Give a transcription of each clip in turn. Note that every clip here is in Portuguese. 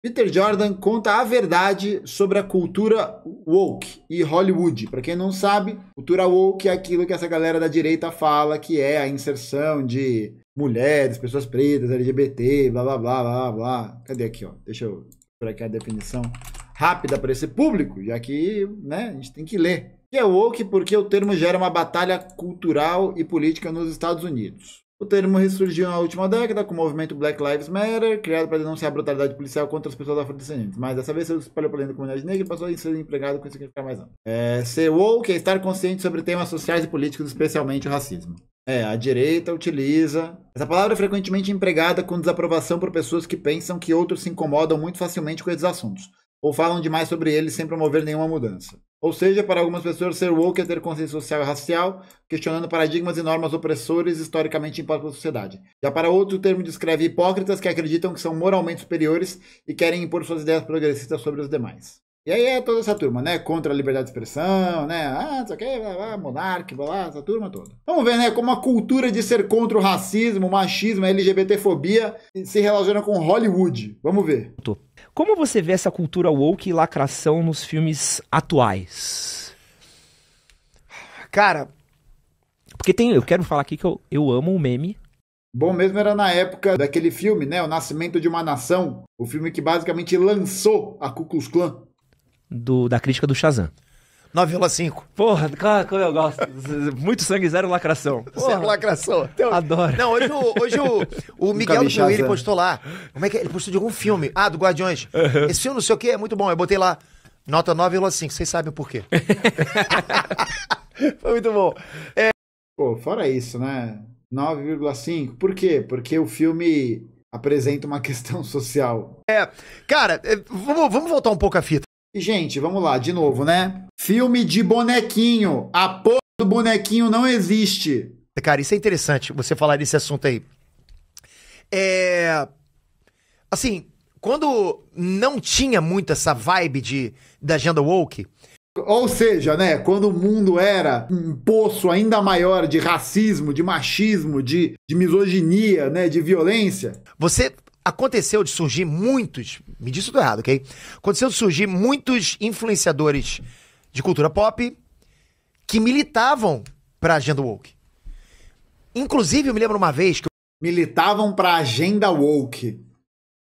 Peter Jordan conta a verdade sobre a cultura woke e Hollywood. Para quem não sabe, cultura woke é aquilo que essa galera da direita fala que é a inserção de mulheres, pessoas pretas, LGBT, blá blá blá blá blá. Cadê aqui, ó? Deixa eu por aqui a definição rápida para esse público, já que, né, a gente tem que ler. Que é woke porque o termo gera uma batalha cultural e política nos Estados Unidos. O termo ressurgiu na última década com o movimento Black Lives Matter, criado para denunciar a brutalidade policial contra as pessoas afrodescendentes. Mas dessa vez, se espalhou da comunidade negra e passou a ser empregado com esse significado mais amplo. É, ser woke é estar consciente sobre temas sociais e políticos, especialmente o racismo. É, a direita utiliza. Essa palavra é frequentemente empregada com desaprovação por pessoas que pensam que outros se incomodam muito facilmente com esses assuntos ou falam demais sobre ele sem promover nenhuma mudança. Ou seja, para algumas pessoas, ser woke é ter consciência social e racial, questionando paradigmas e normas opressores historicamente impostas à sociedade. Já para outro, o termo descreve hipócritas que acreditam que são moralmente superiores e querem impor suas ideias progressistas sobre os demais. E aí é toda essa turma, né? Contra a liberdade de expressão, né? Ah, isso aqui, blá, blá, monarque, blá, blá, essa turma toda. Vamos ver, né? Como a cultura de ser contra o racismo, o machismo, a LGBTfobia se relaciona com Hollywood. Vamos ver. Como você vê essa cultura woke e lacração nos filmes atuais? Cara. Porque tem. Eu quero falar aqui que eu, eu amo o meme. Bom mesmo era na época daquele filme, né? O Nascimento de uma Nação. O filme que basicamente lançou a Ku Klux Klan do, da crítica do Shazam. 9,5. Porra, como eu gosto. Muito sangue, zero lacração. Porra, zero lacração. Então, Adoro. Não, hoje, o, hoje o, o Miguel do postou lá. Como é que é? Ele postou de algum filme. Ah, do Guardiões. Uhum. Esse filme não sei o que é muito bom. Eu botei lá. Nota 9,5. Vocês sabem por quê. Foi muito bom. É... Pô, fora isso, né? 9,5. Por quê? Porque o filme apresenta uma questão social. É, cara, é, vamos, vamos voltar um pouco a fita. E, gente, vamos lá, de novo, né? Filme de bonequinho. A porra do bonequinho não existe. Cara, isso é interessante você falar desse assunto aí. É. Assim, quando não tinha muito essa vibe de, da agenda woke. Ou seja, né, quando o mundo era um poço ainda maior de racismo, de machismo, de, de misoginia, né, de violência. Você aconteceu de surgir muitos, me disse tudo errado, ok? Aconteceu de surgir muitos influenciadores de cultura pop que militavam para agenda woke. Inclusive, eu me lembro uma vez que militavam para agenda woke.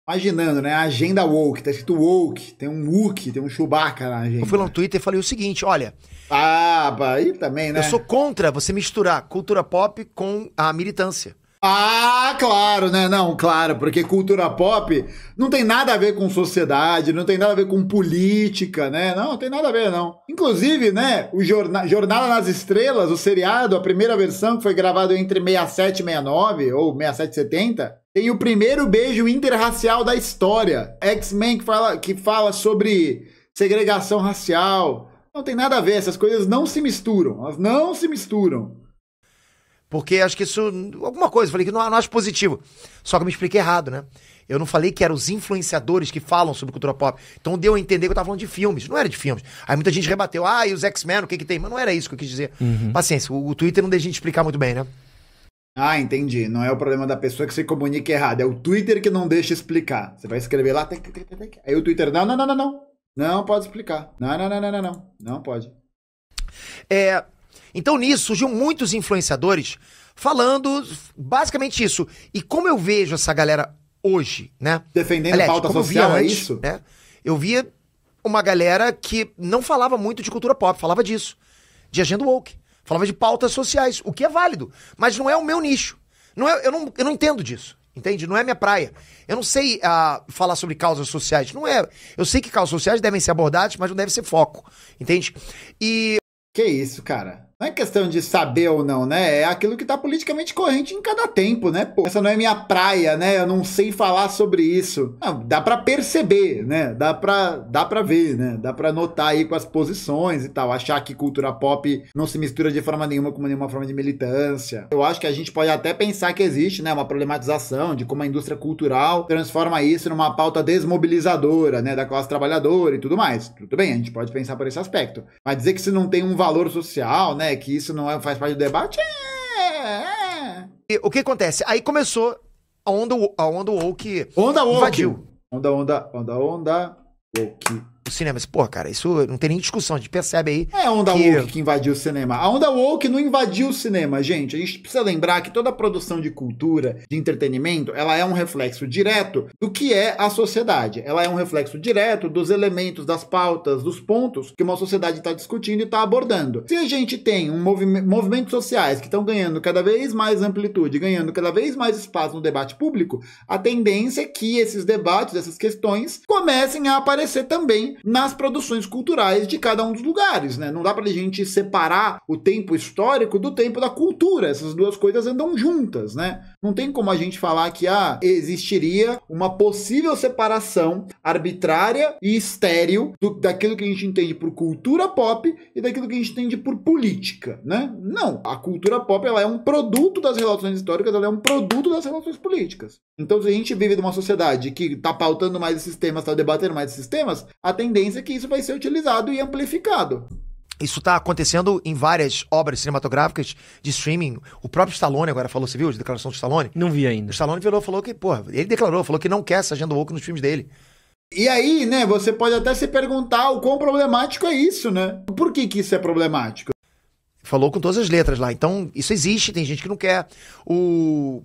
Imaginando, né? agenda woke, tá escrito woke, tem um woke, tem um Chewbacca na agenda. Eu fui lá no Twitter e falei o seguinte, olha, ah, aí também, né? eu sou contra você misturar cultura pop com a militância. Ah, claro, né? Não, claro, porque cultura pop não tem nada a ver com sociedade, não tem nada a ver com política, né? Não, não tem nada a ver, não. Inclusive, né, o Jornal, Jornada nas Estrelas, o seriado, a primeira versão que foi gravado entre 67 e 69, ou 67 e 70, tem o primeiro beijo interracial da história. X-Men que fala, que fala sobre segregação racial. Não tem nada a ver, essas coisas não se misturam, elas não se misturam. Porque acho que isso. Alguma coisa, falei que não, não acho positivo. Só que eu me expliquei errado, né? Eu não falei que eram os influenciadores que falam sobre cultura pop. Então deu a entender que eu tava falando de filmes. Não era de filmes. Aí muita gente rebateu. Ah, e os X-Men, o que que tem? Mas não era isso que eu quis dizer. Uhum. Paciência, o, o, Twitter não deixa a gente explicar muito bem, né? Ah, entendi. Não é o problema da pessoa que se comunica errado. É o Twitter que não deixa explicar. Você vai escrever lá. Tic, tic, tic, Aí o Twitter, não, não, não, não, não. Não pode explicar. Não, não, não, não, não, não. Não pode. É, então nisso surgiu muitos influenciadores falando basicamente isso. E como eu vejo essa galera hoje, né? Defendendo Aliás, pauta como social, eu via é antes, é isso? Né? Eu via uma galera que não falava muito de cultura pop, falava disso. De agenda woke. Falava de pautas sociais, o que é válido. Mas não é o meu nicho. Não é, eu, não, eu não entendo disso. Entende? Não é minha praia. Eu não sei uh, falar sobre causas sociais. Não é. Eu sei que causas sociais devem ser abordadas, mas não deve ser foco. Entende? E. Que isso, cara? Não é questão de saber ou não, né? É aquilo que tá politicamente corrente em cada tempo, né? Pô, essa não é minha praia, né? Eu não sei falar sobre isso. Não, dá para perceber, né? Dá para, dá pra ver, né? Dá pra notar aí com as posições e tal. Achar que cultura pop não se mistura de forma nenhuma com nenhuma forma de militância. Eu acho que a gente pode até pensar que existe, né? Uma problematização de como a indústria cultural transforma isso numa pauta desmobilizadora, né? Da classe trabalhadora e tudo mais. Tudo bem, a gente pode pensar por esse aspecto. Mas dizer que isso não tem um valor social, né? né? Que isso não é, faz parte do debate. É, é, E, o que acontece? Aí começou a onda, a onda woke. Onda woke. Invadiu. Onda, onda, onda, onda woke cinema cinemas. Pô, cara, isso não tem nem discussão, a gente percebe aí. É a onda que... woke que invadiu o cinema. A onda woke não invadiu o cinema, gente. A gente precisa lembrar que toda produção de cultura, de entretenimento, ela é um reflexo direto do que é a sociedade. Ela é um reflexo direto dos elementos, das pautas, dos pontos que uma sociedade está discutindo e está abordando. Se a gente tem um movi movimentos sociais que estão ganhando cada vez mais amplitude, ganhando cada vez mais espaço no debate público, a tendência é que esses debates, essas questões, comecem a aparecer também nas produções culturais de cada um dos lugares, né? Não dá pra gente separar o tempo histórico do tempo da cultura. Essas duas coisas andam juntas, né? Não tem como a gente falar que ah, existiria uma possível separação arbitrária e estéril do, daquilo que a gente entende por cultura pop e daquilo que a gente entende por política, né? Não, a cultura pop ela é um produto das relações históricas, ela é um produto das relações políticas. Então, se a gente vive numa sociedade que está pautando mais esses temas, está debatendo mais esses temas, a tendência tendência é que isso vai ser utilizado e amplificado. Isso está acontecendo em várias obras cinematográficas de streaming. O próprio Stallone agora falou, você viu a declaração do Stallone? Não vi ainda. O Stallone virou, falou que, porra, ele declarou, falou que não quer essa agenda woke nos filmes dele. E aí, né, você pode até se perguntar o quão problemático é isso, né? Por que que isso é problemático? Falou com todas as letras lá. Então, isso existe, tem gente que não quer. O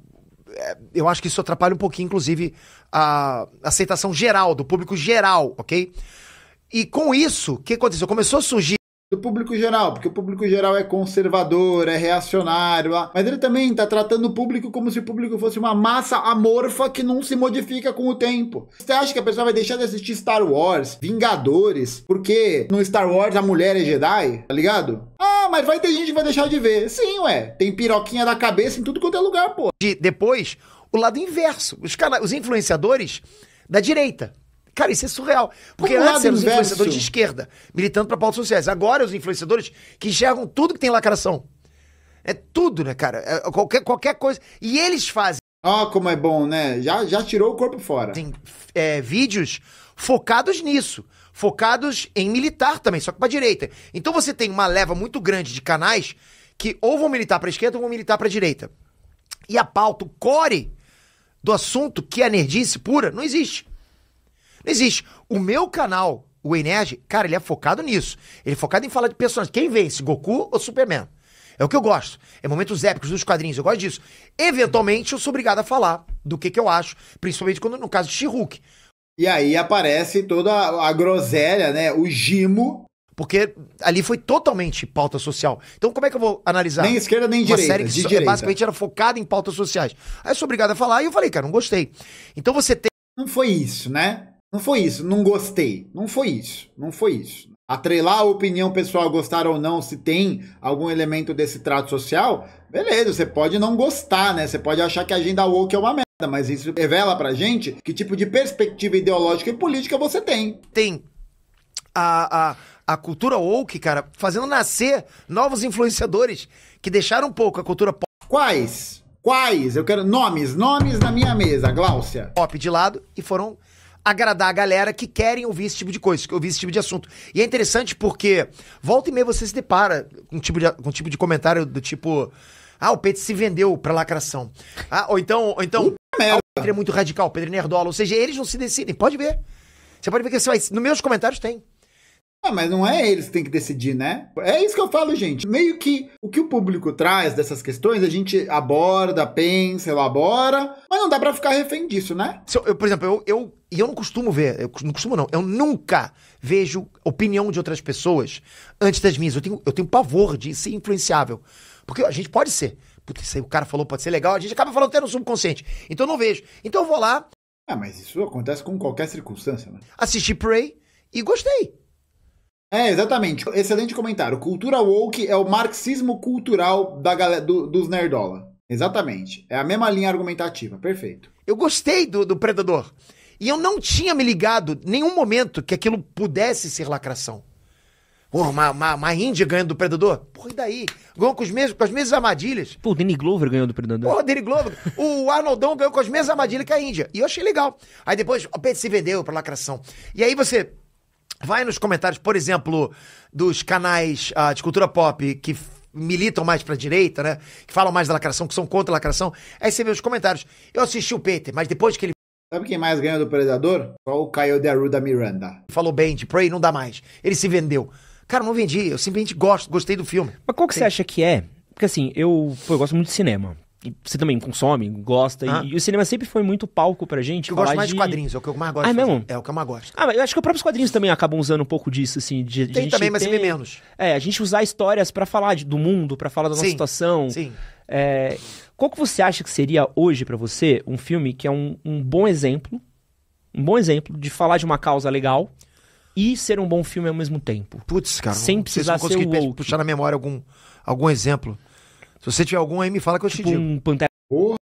é, eu acho que isso atrapalha um pouquinho, inclusive, a aceitação geral, do público geral, ok? E com isso, o que aconteceu? Começou a surgir do público geral, porque o público geral é conservador, é reacionário, ah, mas ele também está tratando o público como se o público fosse uma massa amorfa que não se modifica com o tempo. Você acha que a pessoa vai deixar de assistir Star Wars, Vingadores, porque no Star Wars a mulher é Jedi, tá ligado? Ah, mas vai ter gente que vai deixar de ver. Sim, ué, tem piroquinha da cabeça em tudo quanto é lugar, pô. E depois, o lado inverso, os cara, os influenciadores da direita Cara, isso é surreal. Porque Por antes é eram os influenciadores de esquerda, militando para pautas sociais. Agora é os influenciadores que enxergam tudo que tem lacração. É tudo, né, cara? É qualquer, qualquer coisa. E eles fazem. Ó, oh, como é bom, né? Já, já tirou o corpo fora. Tem é, vídeos focados nisso. Focados em militar também, só que pra direita. Então você tem uma leva muito grande de canais que ou vão militar pra esquerda ou vão militar pra direita. E a pauta, o core do assunto, que é nerdice pura, não existe. Não existe. O meu canal, o Energy, cara, ele é focado nisso. Ele é focado em falar de personagens. Quem vence, Goku ou Superman? É o que eu gosto. É momentos épicos dos quadrinhos, eu gosto disso. Eventualmente, eu sou obrigado a falar do que, que eu acho, principalmente quando no caso de she E aí aparece toda a, a groselha, né? O gimo. Porque ali foi totalmente pauta social. Então, como é que eu vou analisar? Nem esquerda, nem direita. Uma série que só, basicamente era focada em pautas sociais. Aí eu sou obrigado a falar e eu falei, cara, não gostei. Então você tem. Não foi isso, né? Não foi isso, não gostei. Não foi isso, não foi isso. Atrelar a opinião pessoal, gostar ou não, se tem algum elemento desse trato social, beleza, você pode não gostar, né? Você pode achar que a agenda woke é uma merda, mas isso revela pra gente que tipo de perspectiva ideológica e política você tem. Tem a, a, a cultura woke, cara, fazendo nascer novos influenciadores que deixaram um pouco a cultura pop. Quais? Quais? Eu quero nomes, nomes na minha mesa, Gláucia. Pop de lado e foram agradar a galera que querem ouvir esse tipo de coisa, ouvir esse tipo de assunto. E é interessante porque volta e meia você se depara com um tipo de, com um tipo de comentário do tipo. Ah, o Pedro se vendeu pra lacração. Ah, ou então. Ou então ah, o Pedro é muito radical, o Pedro é nerdola. Ou seja, eles não se decidem. Pode ver. Você pode ver que você vai. Nos meus comentários tem. Ah, mas não é eles que têm que decidir, né? É isso que eu falo, gente. Meio que o que o público traz dessas questões, a gente aborda, pensa, elabora, mas não dá para ficar refém disso, né? Eu, eu, por exemplo, eu, eu e eu não costumo ver, eu não costumo não, eu nunca vejo opinião de outras pessoas antes das minhas. Eu tenho, eu tenho pavor de ser influenciável. Porque a gente pode ser. Putz, o cara falou pode ser legal, a gente acaba falando até no subconsciente. Então eu não vejo. Então eu vou lá. Ah, mas isso acontece com qualquer circunstância, né? Assisti Prey e gostei. É, exatamente. Excelente comentário. Cultura woke é o marxismo cultural da galera, do, dos nerdola. Exatamente. É a mesma linha argumentativa. Perfeito. Eu gostei do, do Predador. E eu não tinha me ligado nenhum momento que aquilo pudesse ser lacração. Porra, uma, uma, uma Índia ganhando do Predador? Porra, e daí? Ganhou com, os mesmos, com as mesmas armadilhas. Pô, o Danny Glover ganhou do Predador. pô o Danny Glover. o Arnoldão ganhou com as mesmas armadilhas que a Índia. E eu achei legal. Aí depois o Pedro se vendeu pra lacração. E aí você vai nos comentários, por exemplo, dos canais uh, de cultura pop que militam mais pra direita, né? Que falam mais da lacração, que são contra a lacração. Aí você vê os comentários. Eu assisti o Peter, mas depois que ele Sabe quem mais ganha do Predador? Só o Caio de Arruda Miranda. Falou bem de Prey, não dá mais. Ele se vendeu. Cara, não vendi, eu simplesmente gosto, gostei do filme. Mas qual que Tem... você acha que é? Porque assim, eu, pô, eu gosto muito de cinema. E você também consome, gosta. Ah. E, e, o cinema sempre foi muito palco pra gente. Eu gosto mais de... quadrinhos, é o que eu mais gosto. Ah, é mesmo? É o que eu mais gosto. Ah, mas eu acho que os próprios quadrinhos também acabam usando um pouco disso, assim. De, de tem também, mas tem menos. É, a gente usar histórias para falar de, do mundo, para falar da nossa sim, situação. Sim. É, qual que você acha que seria hoje para você um filme que é um, um bom exemplo, um bom exemplo de falar de uma causa legal e ser um bom filme ao mesmo tempo? Putz, cara, sem não, precisar se ser o puxar na memória algum algum exemplo. Se você tiver algum aí me fala que eu tipo te digo. Um Pantera Porra.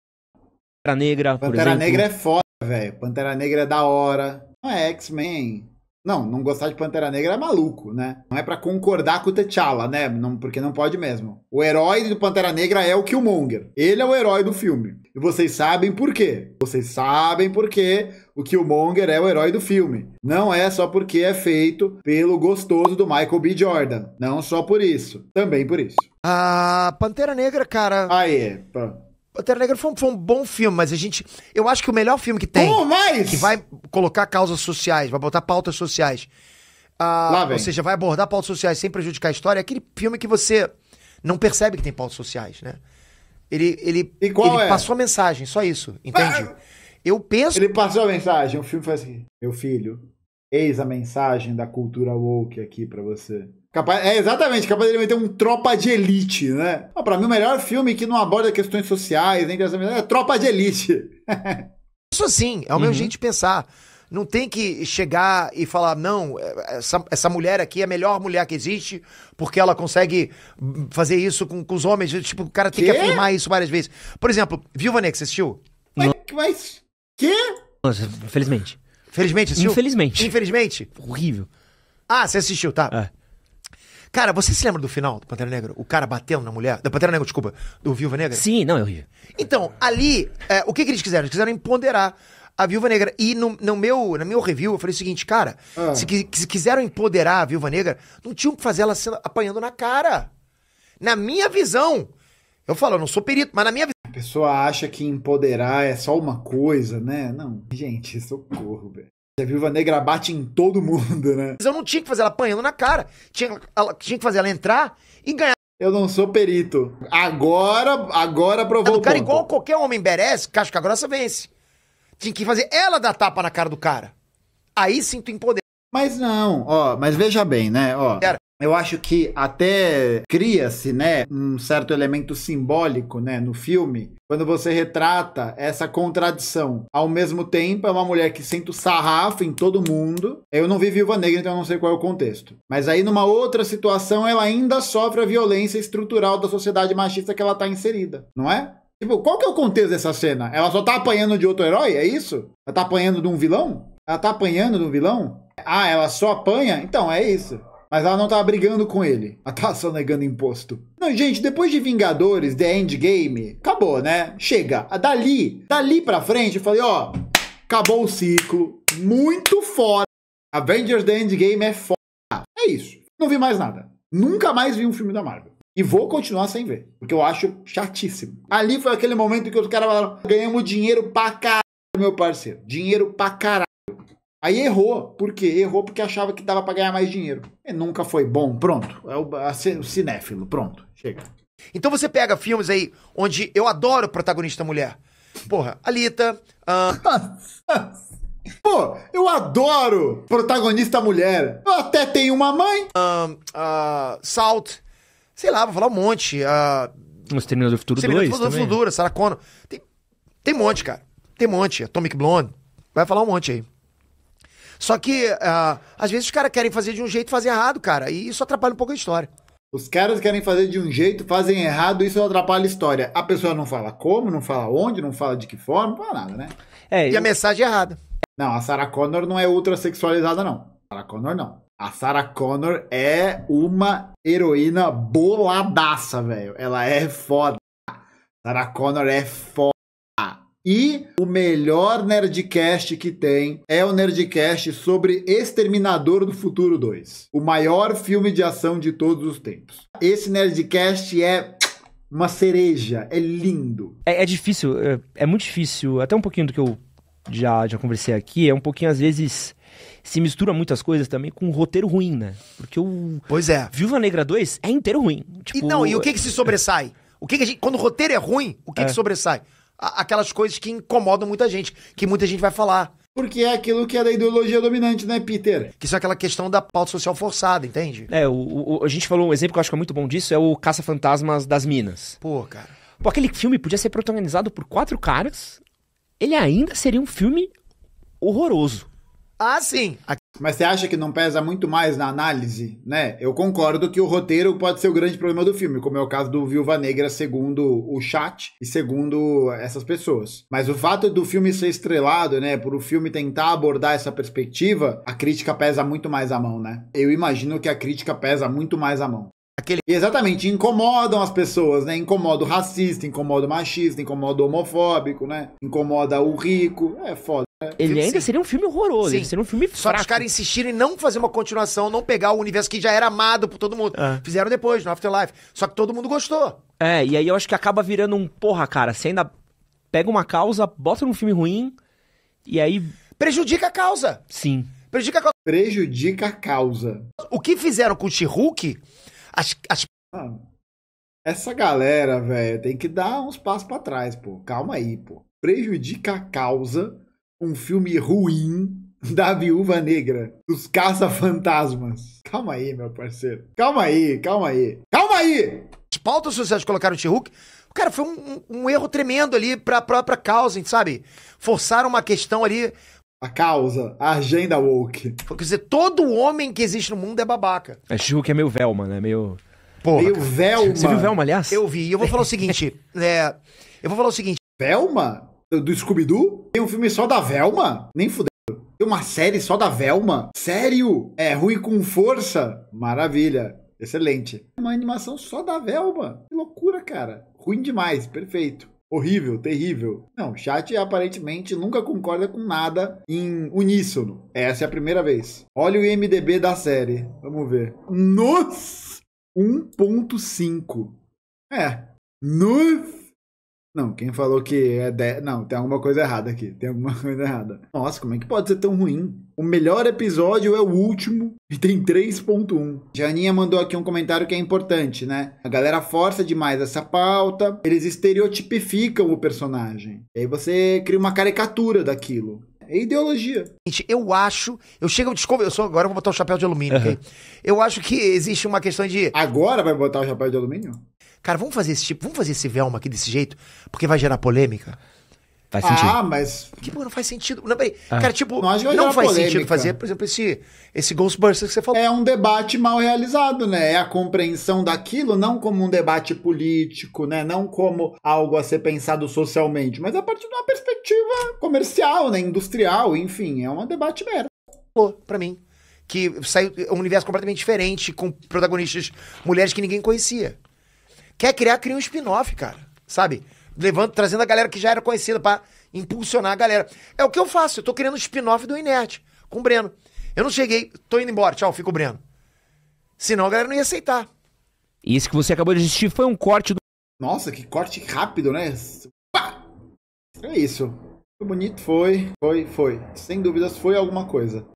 Negra, Pantera por exemplo. Negra é foda, velho. Pantera Negra é da hora. Não é X-Men. Não, não gostar de Pantera Negra é maluco, né? Não é para concordar com o T'Challa, né? Não, porque não pode mesmo. O herói do Pantera Negra é o Killmonger. Ele é o herói do filme. E vocês sabem por quê. Vocês sabem por quê o Killmonger é o herói do filme. Não é só porque é feito pelo gostoso do Michael B. Jordan. Não só por isso. Também por isso. Ah, Pantera Negra, cara. Aí, pronto. O Negra foi um, foi um, bom filme, mas a gente. Eu acho que o melhor filme que tem. Como mais? Que vai colocar causas sociais, vai botar pautas sociais. Ah, ou seja, vai abordar pautas sociais sem prejudicar a história. É aquele filme que você não percebe que tem pautas sociais, né? Ele, ele, ele é? passou a mensagem, só isso, entende? Ah, eu penso. Ele passou a mensagem, o filme foi assim: meu filho, eis a mensagem da cultura woke aqui para você. Capaz, é exatamente, capaz dele meter um Tropa de Elite, né? Ah, pra mim, o melhor filme que não aborda questões sociais, nem né? é Tropa de Elite. Isso assim, é o uhum. meu jeito de pensar. Não tem que chegar e falar, não, essa, essa mulher aqui é a melhor mulher que existe, porque ela consegue fazer isso com, com os homens. Tipo, o cara tem que? que afirmar isso várias vezes. Por exemplo, Viúva Negra, você assistiu? Mas, mas que? infelizmente. Felizmente assistiu? Infelizmente. Infelizmente? Horrível. Ah, você assistiu, tá. É. Cara, você se lembra do final do Pantera Negra? O cara batendo na mulher? Da Pantera Negra, desculpa. Do Viúva Negra? Sim, não, é eu ri. Então, ali, é, o que, que eles quiseram? Eles quiseram empoderar a Viúva Negra. E no, no meu, na meu review, eu falei o seguinte, cara, ah. se, se quiseram empoderar a Viúva Negra, não tinham que fazer ela sendo, apanhando na cara. Na minha visão. Eu falo, eu não sou perito, mas na minha visão. A pessoa acha que empoderar é só uma coisa, né? Não, gente, socorro, velho a viúva negra bate em todo mundo, né? Eu não tinha que fazer ela apanhando na cara. Tinha, ela, tinha que fazer ela entrar e ganhar. Eu não sou perito. Agora, agora provou é o cara ponto. igual qualquer homem merece, casca grossa vence. Tinha que fazer ela dar tapa na cara do cara. Aí sinto em poder. Mas não, ó, mas veja bem, né, ó. Era. Eu acho que até cria-se, né, um certo elemento simbólico, né, no filme, quando você retrata essa contradição. Ao mesmo tempo, é uma mulher que sente o sarrafo em todo mundo. Eu não vi Viúva Negra, então eu não sei qual é o contexto. Mas aí, numa outra situação, ela ainda sofre a violência estrutural da sociedade machista que ela está inserida, não é? Tipo, qual que é o contexto dessa cena? Ela só tá apanhando de outro herói? É isso? Ela tá apanhando de um vilão? Ela tá apanhando de um vilão? Ah, ela só apanha? Então, é isso. Mas ela não tava brigando com ele. Ela tava negando imposto. Não, gente, depois de Vingadores, The Endgame, acabou, né? Chega. Dali, dali pra frente, eu falei, ó, acabou o ciclo. Muito foda. Avengers The Endgame é foda. É isso. Não vi mais nada. Nunca mais vi um filme da Marvel. E vou continuar sem ver, porque eu acho chatíssimo. Ali foi aquele momento que os caras falaram: ganhamos dinheiro pra caralho, meu parceiro. Dinheiro pra caralho. Aí errou. Por quê? Errou porque achava que dava para ganhar mais dinheiro. E é, nunca foi bom. Pronto. É o, a, o cinéfilo. Pronto. Chega. Então você pega filmes aí onde eu adoro protagonista mulher. Porra, Alita. Uh... Pô, eu adoro protagonista mulher. Eu até tenho uma mãe. Uh, uh, Salt. Sei lá, vou falar um monte. Uh... Os Terminos do Futuro 2 Terminador do Futuro, Sarah Connor. Tem, tem um monte, cara. Tem um monte. Atomic Blonde. Vai falar um monte aí. Só que, uh, às vezes, os caras querem fazer de um jeito e fazem errado, cara. E isso atrapalha um pouco a história. Os caras querem fazer de um jeito, fazem errado, isso atrapalha a história. A pessoa não fala como, não fala onde, não fala de que forma, não fala nada, né? É, e eu... a mensagem é errada. Não, a Sarah Connor não é sexualizada não. A Sarah Connor não. A Sarah Connor é uma heroína boladaça, velho. Ela é foda. Sarah Connor é foda. E o melhor Nerdcast que tem é o Nerdcast sobre Exterminador do Futuro 2, o maior filme de ação de todos os tempos. Esse Nerdcast é uma cereja, é lindo. É, é difícil, é, é, muito difícil, até um pouquinho do que eu já, já conversei aqui, é um pouquinho às vezes se mistura muitas coisas também com um roteiro ruim, né? Porque o. Pois é. Viúva Negra 2 é inteiro ruim. Tipo... E não, e o que, que se tipo, sobressai? O que, que gente, Quando o roteiro é ruim, o que, é. que sobressai? aquelas coisas que incomodam muita gente, que muita gente vai falar. Porque é aquilo que é da ideologia dominante, né, Peter? Que isso é aquela questão da pauta social forçada, entende? É, o, o a gente falou um exemplo que eu acho que é muito bom disso, é o Caça-Fantasmas das Minas. Pô, cara. Pô, aquele filme podia ser protagonizado por quatro caras, ele ainda seria um filme horroroso. Ah, sim. Mas você acha que não pesa muito mais na análise, né? Eu concordo que o roteiro pode ser o grande problema do filme, como é o caso do Viúva Negra, segundo o chat e segundo essas pessoas. Mas o fato do filme ser estrelado, né, por o filme tentar abordar essa perspectiva, a crítica pesa muito mais a mão, né? Eu imagino que a crítica pesa muito mais a mão. Aquele... Exatamente, incomodam as pessoas, né? Incomoda o racista, incomoda o machista, incomoda o homofóbico, né? Incomoda o rico. É foda. Ele ainda seria um filme horroroso, Sim. ele seria um filme fraco. Só que os caras insistiram em não fazer uma continuação, não pegar o universo que já era amado por todo mundo. É. Fizeram depois, no Afterlife. Só que todo mundo gostou. É, e aí eu acho que acaba virando um porra, cara. Você ainda pega uma causa, bota num filme ruim e aí. Prejudica a causa. Sim. Prejudica a causa. Prejudica a causa. O que fizeram com o She-Hulk, as. as... Ah, essa galera, velho, tem que dar uns passos para trás, pô. Calma aí, pô. Prejudica a causa um filme ruim da Viúva Negra, dos Caça-Fantasmas. Calma aí, meu parceiro. Calma aí, calma aí. Calma aí! As pautas sociais colocaram o T-Hulk. Cara, foi um, um, erro tremendo ali pra própria causa, sabe? Forçaram uma questão ali a causa, a agenda woke. Quer dizer, todo homem que existe no mundo é babaca. É T-Hulk é meio Velma, né? Meio. Porra, meio cara. Velma. Você viu Velma, aliás? Eu vi. E eu vou falar o seguinte. é... Eu vou falar o seguinte. Velma? do Scooby-Doo? Tem um filme só da Velma? Nem fudeu. Tem uma série só da Velma? Sério? É ruim com força? Maravilha. Excelente. É uma animação só da Velma. Que loucura, cara. Ruim demais. Perfeito. Horrível, terrível. Não, chat aparentemente nunca concorda com nada em uníssono. Essa é a primeira vez. Olha o IMDB da série. Vamos ver. Nossa! 1.5. É. Nossa! Não, quem falou que é 10. Não, tem alguma coisa errada aqui. Tem alguma coisa errada. Nossa, como é que pode ser tão ruim? O melhor episódio é o último e tem 3.1. Janinha mandou aqui um comentário que é importante, né? A galera força demais essa pauta, eles estereotipificam o personagem. E aí você cria uma caricatura daquilo. É ideologia. Gente, eu acho. Eu chego a descobrir. Eu sou, agora eu vou botar o chapéu de alumínio, uhum. Eu acho que existe uma questão de. Agora vai botar o chapéu de alumínio? Cara, vamos fazer esse tipo, vamos fazer esse Velma aqui desse jeito, porque vai gerar polêmica. Faz sentido. Ah, mas. Que não faz sentido. Não, peraí. Ah. Cara, tipo, não, não faz polêmica. sentido fazer, por exemplo, esse, esse Ghostbusters que você falou. É um debate mal realizado, né? É a compreensão daquilo não como um debate político, né? Não como algo a ser pensado socialmente, mas a partir de uma perspectiva comercial, né? Industrial, enfim. É um debate merda. Pô, pra mim. Que saiu é um universo completamente diferente, com protagonistas mulheres que ninguém conhecia. Quer criar, cria um spin-off, cara. Sabe? Levando, trazendo a galera que já era conhecida para impulsionar a galera. É o que eu faço. Eu tô criando um spin-off do Inert com o Breno. Eu não cheguei, tô indo embora, tchau, fico o Breno. Senão a galera não ia aceitar. E que você acabou de assistir foi um corte do. Nossa, que corte rápido, né? Pá! É isso. Foi bonito, foi, foi, foi. Sem dúvidas, foi alguma coisa.